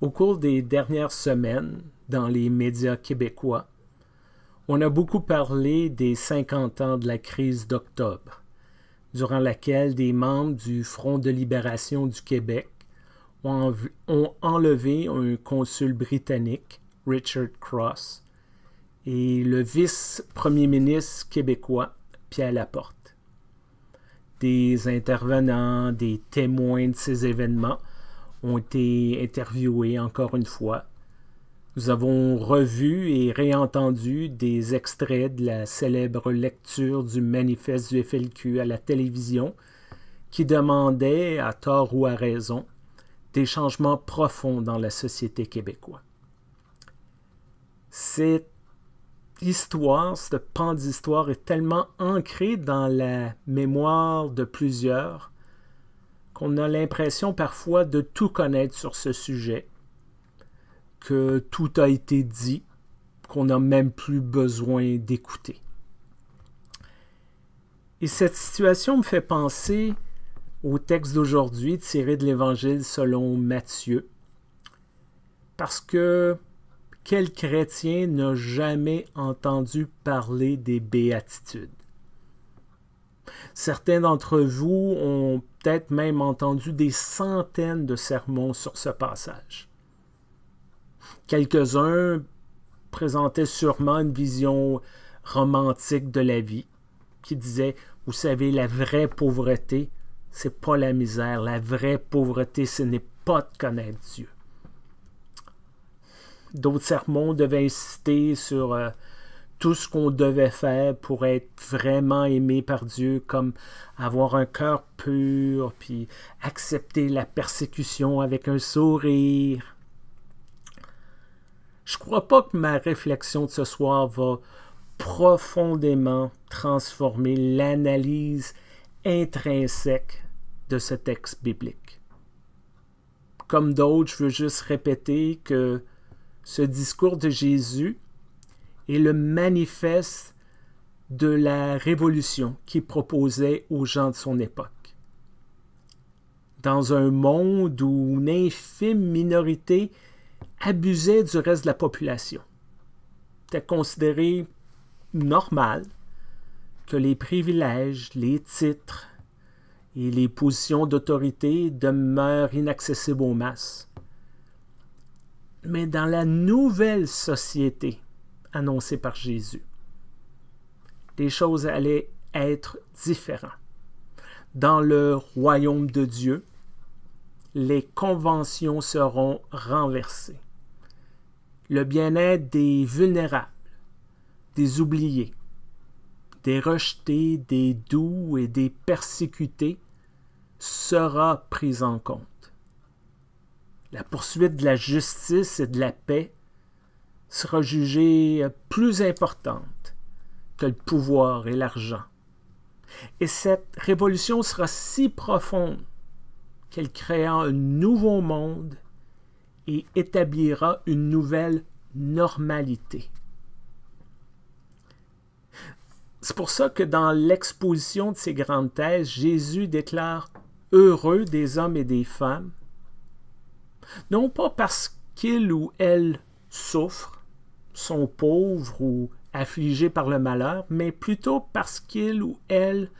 Au cours des dernières semaines, dans les médias québécois, on a beaucoup parlé des 50 ans de la crise d'octobre, durant laquelle des membres du Front de libération du Québec ont enlevé un consul britannique, Richard Cross, et le vice-premier ministre québécois, Pierre Laporte. Des intervenants, des témoins de ces événements ont été interviewés encore une fois. Nous avons revu et réentendu des extraits de la célèbre lecture du manifeste du FLQ à la télévision qui demandait, à tort ou à raison, des changements profonds dans la société québécoise. Cette histoire, ce pan d'histoire est tellement ancrée dans la mémoire de plusieurs on a l'impression parfois de tout connaître sur ce sujet, que tout a été dit, qu'on n'a même plus besoin d'écouter. Et cette situation me fait penser au texte d'aujourd'hui tiré de l'Évangile selon Matthieu, parce que quel chrétien n'a jamais entendu parler des béatitudes? Certains d'entre vous ont peut-être même entendu des centaines de sermons sur ce passage. Quelques-uns présentaient sûrement une vision romantique de la vie qui disait, vous savez, la vraie pauvreté, c'est pas la misère. La vraie pauvreté, ce n'est pas de connaître Dieu. D'autres sermons devaient insister sur euh, tout ce qu'on devait faire pour être vraiment aimé par Dieu, comme avoir un cœur pur, puis accepter la persécution avec un sourire. Je crois pas que ma réflexion de ce soir va profondément transformer l'analyse intrinsèque de ce texte biblique. Comme d'autres, je veux juste répéter que ce discours de Jésus et le manifeste de la révolution qu'il proposait aux gens de son époque. Dans un monde où une infime minorité abusait du reste de la population, c'était considéré normal que les privilèges, les titres et les positions d'autorité demeurent inaccessibles aux masses. Mais dans la nouvelle société annoncé par Jésus. Les choses allaient être différentes. Dans le royaume de Dieu, les conventions seront renversées. Le bien-être des vulnérables, des oubliés, des rejetés, des doux et des persécutés sera pris en compte. La poursuite de la justice et de la paix sera jugée plus importante que le pouvoir et l'argent. Et cette révolution sera si profonde qu'elle créera un nouveau monde et établira une nouvelle normalité. C'est pour ça que dans l'exposition de ces grandes thèses, Jésus déclare heureux des hommes et des femmes, non pas parce qu'ils ou elles souffrent, sont pauvres ou affligés par le malheur, mais plutôt parce qu'ils ou elles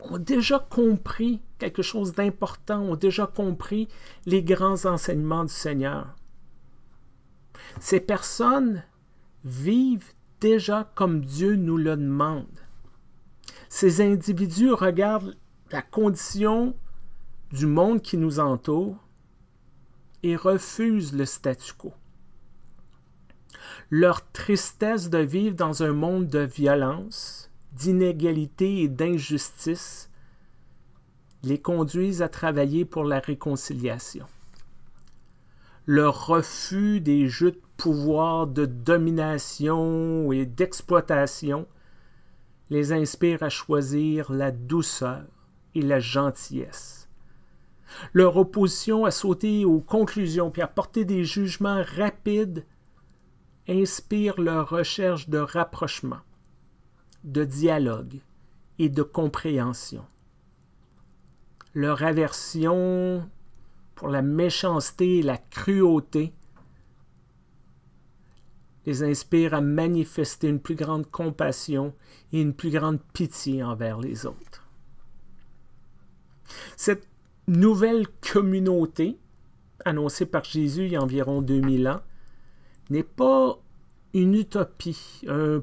ont déjà compris quelque chose d'important, ont déjà compris les grands enseignements du Seigneur. Ces personnes vivent déjà comme Dieu nous le demande. Ces individus regardent la condition du monde qui nous entoure et refusent le statu quo leur tristesse de vivre dans un monde de violence, d'inégalité et d'injustice les conduisent à travailler pour la réconciliation. Leur refus des jeux de pouvoir, de domination et d'exploitation les inspire à choisir la douceur et la gentillesse. Leur opposition à sauter aux conclusions puis à porter des jugements rapides inspire leur recherche de rapprochement, de dialogue et de compréhension. Leur aversion pour la méchanceté et la cruauté les inspire à manifester une plus grande compassion et une plus grande pitié envers les autres. Cette nouvelle communauté, annoncée par Jésus il y a environ 2000 ans, n'est pas une utopie, un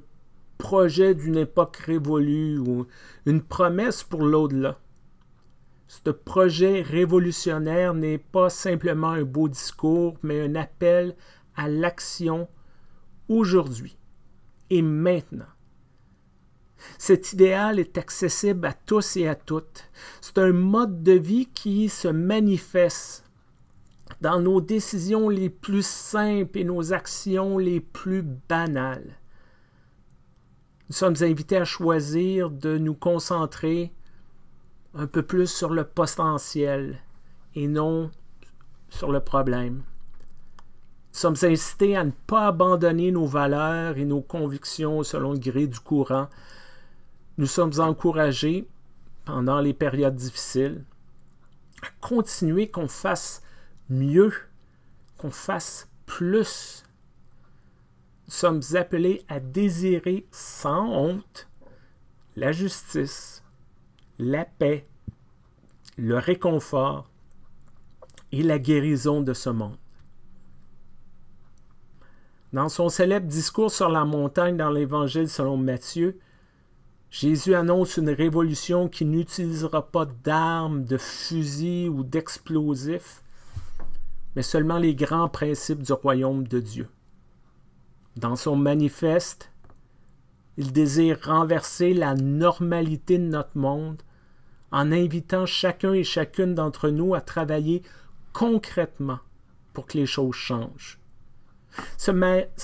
projet d'une époque révolue ou une promesse pour l'au-delà. Ce projet révolutionnaire n'est pas simplement un beau discours, mais un appel à l'action aujourd'hui et maintenant. Cet idéal est accessible à tous et à toutes. C'est un mode de vie qui se manifeste dans nos décisions les plus simples et nos actions les plus banales. Nous sommes invités à choisir de nous concentrer un peu plus sur le potentiel et non sur le problème. Nous sommes incités à ne pas abandonner nos valeurs et nos convictions selon le gré du courant. Nous sommes encouragés pendant les périodes difficiles à continuer qu'on fasse mieux, qu'on fasse plus. Nous sommes appelés à désirer sans honte la justice, la paix, le réconfort et la guérison de ce monde. Dans son célèbre discours sur la montagne dans l'Évangile selon Matthieu, Jésus annonce une révolution qui n'utilisera pas d'armes, de fusils ou d'explosifs, mais seulement les grands principes du royaume de Dieu. Dans son manifeste, il désire renverser la normalité de notre monde en invitant chacun et chacune d'entre nous à travailler concrètement pour que les choses changent. Ce,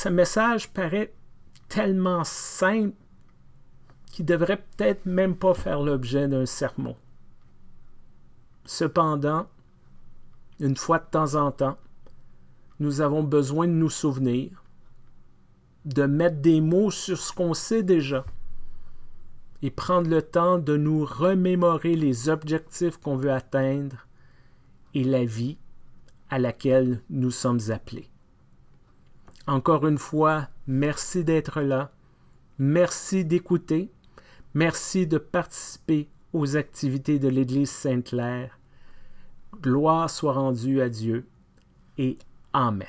message paraît tellement simple qu'il devrait peut-être même pas faire l'objet d'un sermon. Cependant, une fois de temps en temps, nous avons besoin de nous souvenir, de mettre des mots sur ce qu'on sait déjà et prendre le temps de nous remémorer les objectifs qu'on veut atteindre et la vie à laquelle nous sommes appelés. Encore une fois, merci d'être là, merci d'écouter, merci de participer aux activités de l'Église Sainte-Claire Gloire soit rendue à Dieu et Amen.